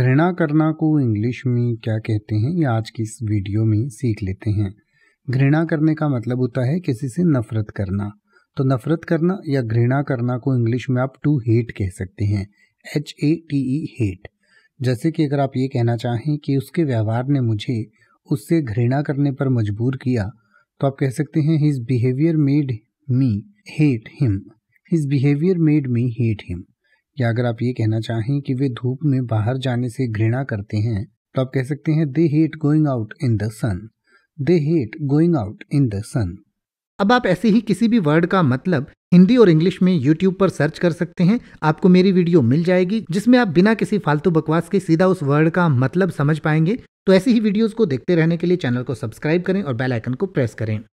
घृणा करना को इंग्लिश में क्या कहते हैं ये आज की इस वीडियो में सीख लेते हैं घृणा करने का मतलब होता है किसी से नफरत करना तो नफरत करना या घृणा करना को इंग्लिश में आप टू हेट कह सकते हैं H A T E hate जैसे कि अगर आप ये कहना चाहें कि उसके व्यवहार ने मुझे उससे घृणा करने पर मजबूर किया तो आप कह सकते हैं his behaviour made me hate him his behaviour made me hate him या अगर आप ये कहना चाहें कि वे धूप में बाहर जाने से घृणा करते हैं तो आप कह सकते हैं they hate going out in the sun they hate going out in the sun अब आप ऐसे ही किसी भी वर्ड का मतलब हिंदी और इंग्लिश में यूट्यूब पर सर्च कर सकते हैं आपको मेरी वीडियो मिल जाएगी जिसमें आप बिना किसी फालतू बकवास के सीधा उस वर्ड का मतलब समझ पाएंगे तो ऐसी ही वीडियोस को देखते रहने के लिए चैनल को सब्सक्राइब करें और बेल आइकन को प्रेस करें